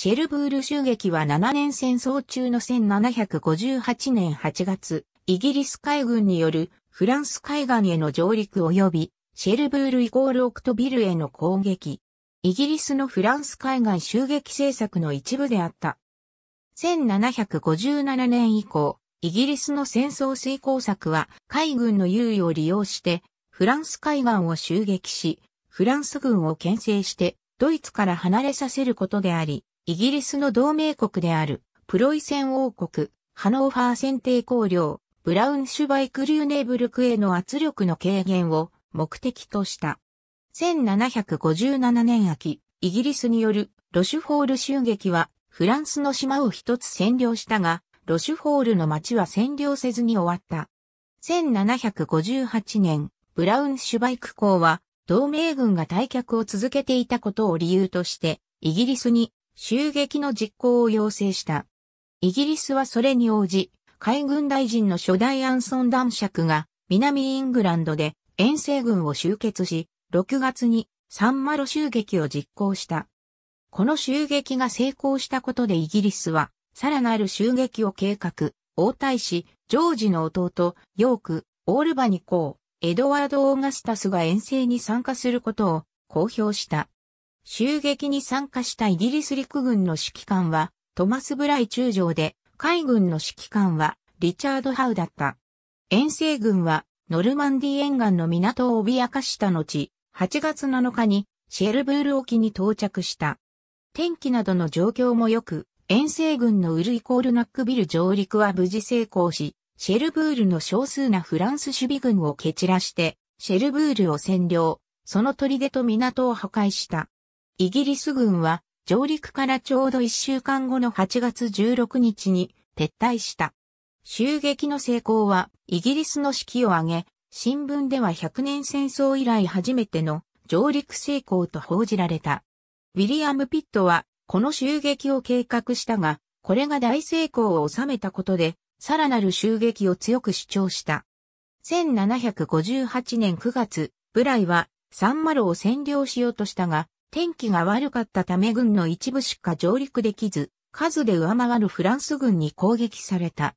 シェルブール襲撃は7年戦争中の1758年8月、イギリス海軍によるフランス海岸への上陸及び、シェルブールイコールオクトビルへの攻撃。イギリスのフランス海岸襲撃政策の一部であった。1757年以降、イギリスの戦争遂行策は海軍の優位を利用して、フランス海岸を襲撃し、フランス軍を牽制して、ドイツから離れさせることであり、イギリスの同盟国である、プロイセン王国、ハノーファー選定公領、ブラウンシュバイク・リューネーブルクへの圧力の軽減を目的とした。1757年秋、イギリスによるロシュフォール襲撃はフランスの島を一つ占領したが、ロシュフォールの町は占領せずに終わった。1758年、ブラウンシュバイク公は同盟軍が退却を続けていたことを理由として、イギリスに襲撃の実行を要請した。イギリスはそれに応じ、海軍大臣の初代アンソン男爵が南イングランドで遠征軍を集結し、6月にサンマロ襲撃を実行した。この襲撃が成功したことでイギリスは、さらなる襲撃を計画、王太子、ジョージの弟、ヨーク、オールバニ公、エドワード・オーガスタスが遠征に参加することを公表した。襲撃に参加したイギリス陸軍の指揮官はトマス・ブライ中将で、海軍の指揮官はリチャード・ハウだった。遠征軍はノルマンディ沿岸の港を脅かした後、8月7日にシェルブール沖に到着した。天気などの状況も良く、遠征軍のウルイコールナックビル上陸は無事成功し、シェルブールの少数なフランス守備軍を蹴散らして、シェルブールを占領、その砦と港を破壊した。イギリス軍は上陸からちょうど1週間後の8月16日に撤退した。襲撃の成功はイギリスの指揮を挙げ、新聞では100年戦争以来初めての上陸成功と報じられた。ウィリアム・ピットはこの襲撃を計画したが、これが大成功を収めたことで、さらなる襲撃を強く主張した。1758年9月、ブライはサンマロを占領しようとしたが、天気が悪かったため軍の一部しか上陸できず、数で上回るフランス軍に攻撃された。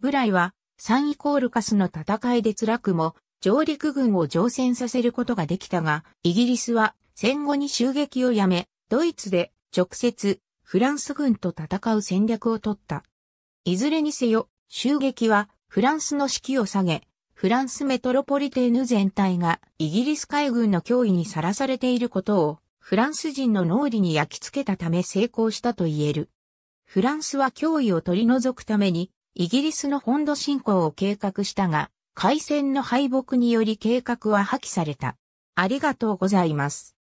ブライは、サンイコールカスの戦いで辛くも、上陸軍を乗船させることができたが、イギリスは戦後に襲撃をやめ、ドイツで直接フランス軍と戦う戦略を取った。いずれにせよ、襲撃はフランスの士気を下げ、フランスメトロポリテーヌ全体がイギリス海軍の脅威にさらされていることをフランス人の脳裏に焼き付けたため成功したと言える。フランスは脅威を取り除くために、イギリスの本土侵攻を計画したが、海戦の敗北により計画は破棄された。ありがとうございます。